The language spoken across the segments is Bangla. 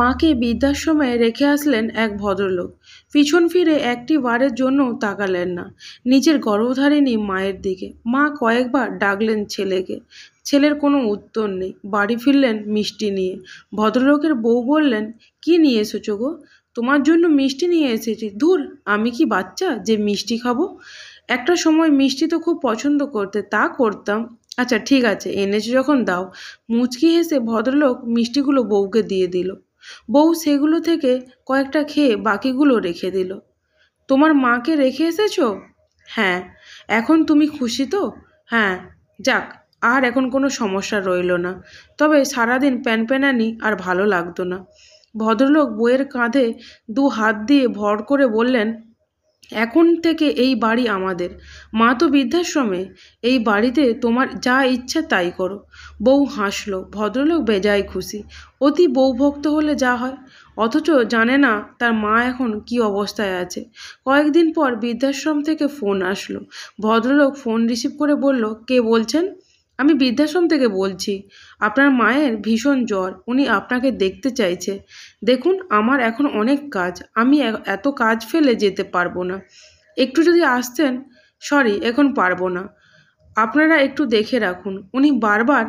মাকে বৃদ্ধাশ্রমে রেখে আসলেন এক ভদ্রলোক পিছন ফিরে একটি বারের জন্য তাকালেন না নিজের গর্ভধারিণী মায়ের দিকে মা কয়েকবার ডাকলেন ছেলেকে ছেলের কোনো উত্তর নেই বাড়ি ফিরলেন মিষ্টি নিয়ে ভদ্রলোকের বউ বললেন কি নিয়ে এসেছো গো তোমার জন্য মিষ্টি নিয়ে এসেছি ধুর আমি কি বাচ্চা যে মিষ্টি খাবো একটা সময় মিষ্টি তো খুব পছন্দ করতে তা করতাম আচ্ছা ঠিক আছে এনেছো যখন দাও মুচকি হেসে ভদ্রলোক মিষ্টিগুলো বউকে দিয়ে দিল বউ সেগুলো থেকে কয়েকটা খেয়ে বাকিগুলো রেখে দিল তোমার মাকে রেখে এসেছ হ্যাঁ এখন তুমি খুশি তো হ্যাঁ যাক আর এখন কোনো সমস্যা রইল না তবে সারাদিন প্যান প্যানানি আর ভালো লাগতো না ভদ্রলোক বইয়ের কাঁধে দু হাত দিয়ে ভর করে বললেন এখন থেকে এই বাড়ি আমাদের মা তো বৃদ্ধাশ্রমে এই বাড়িতে তোমার যা ইচ্ছা তাই করো বউ হাসল ভদ্রলোক বেজায় খুশি অতি বউভক্ত হলে যা হয় অথচ জানে না তার মা এখন কি অবস্থায় আছে কয়েকদিন পর বৃদ্ধাশ্রম থেকে ফোন আসলো ভদ্রলোক ফোন রিসিভ করে বলল কে বলছেন আমি বৃদ্ধাশ্রম থেকে বলছি আপনার মায়ের ভীষণ জ্বর উনি আপনাকে দেখতে চাইছে দেখুন আমার এখন অনেক কাজ আমি এত কাজ ফেলে যেতে পারবো না একটু যদি আসতেন সরি এখন পারবো না আপনারা একটু দেখে রাখুন উনি বারবার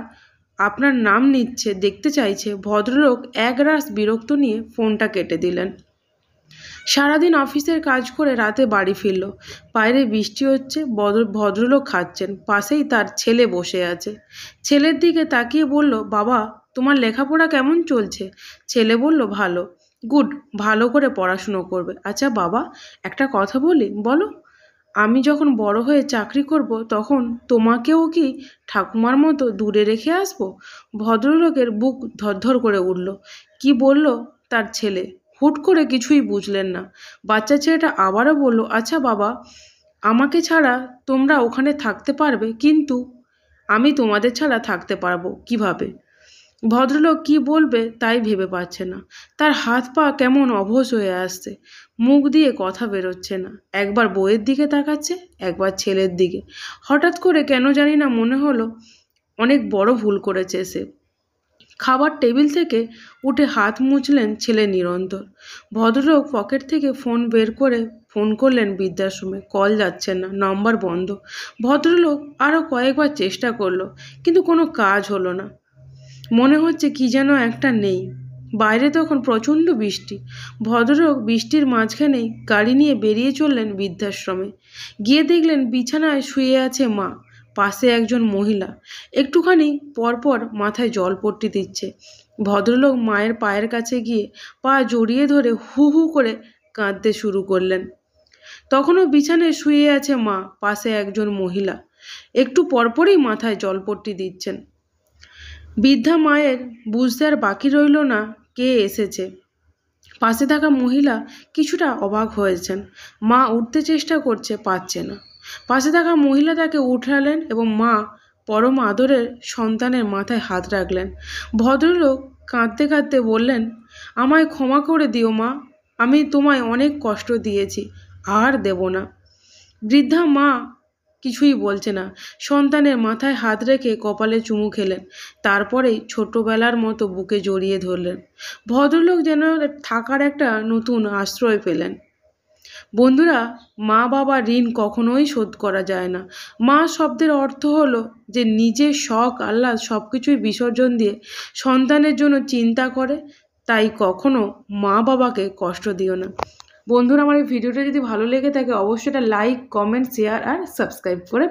আপনার নাম নিচ্ছে দেখতে চাইছে ভদ্রলোক এক রাস বিরক্ত নিয়ে ফোনটা কেটে দিলেন সারাদিন অফিসের কাজ করে রাতে বাড়ি ফিরল বাইরে বৃষ্টি হচ্ছে ভদ্র ভদ্রলোক খাচ্ছেন পাশেই তার ছেলে বসে আছে ছেলের দিকে তাকিয়ে বলল বাবা তোমার লেখাপড়া কেমন চলছে ছেলে বলল ভালো গুড ভালো করে পড়াশুনো করবে আচ্ছা বাবা একটা কথা বলি বলো আমি যখন বড় হয়ে চাকরি করব তখন তোমাকেও কি ঠাকুমার মতো দূরে রেখে আসবো ভদ্রলোকের বুক ধরধর করে উঠল কি বলল তার ছেলে হুট করে কিছুই বুঝলেন না বাচ্চা ছেলেটা আবারও বলল আচ্ছা বাবা আমাকে ছাড়া তোমরা ওখানে থাকতে পারবে কিন্তু আমি তোমাদের ছাড়া থাকতে পারবো কিভাবে ভদ্রলোক কি বলবে তাই ভেবে পাচ্ছে না তার হাত পা কেমন অভস হয়ে আসছে মুখ দিয়ে কথা বেরোচ্ছে না একবার বইয়ের দিকে তাকাচ্ছে একবার ছেলের দিকে হঠাৎ করে কেন জানি না মনে হলো অনেক বড় ভুল করেছে সে খাবার টেবিল থেকে উঠে হাত মুছলেন ছেলে নিরন্তর ভদ্রলোক পকেট থেকে ফোন বের করে ফোন করলেন বৃদ্ধাশ্রমে কল যাচ্ছে না নম্বর বন্ধ ভদ্রলোক আরও কয়েকবার চেষ্টা করলো কিন্তু কোনো কাজ হলো না মনে হচ্ছে কি যেন একটা নেই বাইরে তখন প্রচণ্ড বৃষ্টি ভদ্রলোক বৃষ্টির মাঝখানেই গাড়ি নিয়ে বেরিয়ে চললেন বৃদ্ধাশ্রমে গিয়ে দেখলেন বিছানায় শুয়ে আছে মা পাশে একজন মহিলা একটুখানি পরপর মাথায় জল পট্টি দিচ্ছে ভদ্রলোক মায়ের পায়ের কাছে গিয়ে পা জড়িয়ে ধরে হু হু করে কাঁদতে শুরু করলেন তখনও বিছানায় শুয়ে আছে মা পাশে একজন মহিলা একটু পরপরই মাথায় জলপট্টি দিচ্ছেন বৃদ্ধা মায়ের বুঝতে আর বাকি রইল না কে এসেছে পাশে থাকা মহিলা কিছুটা অবাক হয়েছেন মা উঠতে চেষ্টা করছে পারছে না পাশে থাকা মহিলা তাকে উঠালেন এবং মা পরম আদরের সন্তানের মাথায় হাত রাখলেন ভদ্রলোক কাঁদতে কাঁদতে বললেন আমায় ক্ষমা করে দিও মা আমি তোমায় অনেক কষ্ট দিয়েছি আর দেব না বৃদ্ধা মা কিছুই বলছে না সন্তানের মাথায় হাত রেখে কপালে চুমু খেলেন তারপরেই ছোটবেলার মতো বুকে জড়িয়ে ধরলেন ভদ্রলোক যেন থাকার একটা নতুন আশ্রয় পেলেন বন্ধুরা মা বাবার ঋণ কখনোই শোধ করা যায় না মা শব্দের অর্থ হলো যে নিজের শখ আহ্লাদ সব কিছুই বিসর্জন দিয়ে সন্তানের জন্য চিন্তা করে তাই কখনো মা বাবাকে কষ্ট দিও না বন্ধুরা আমার এই ভিডিওটা যদি ভালো লেগে থাকে অবশ্যই এটা লাইক কমেন্ট শেয়ার আর সাবস্ক্রাইব করে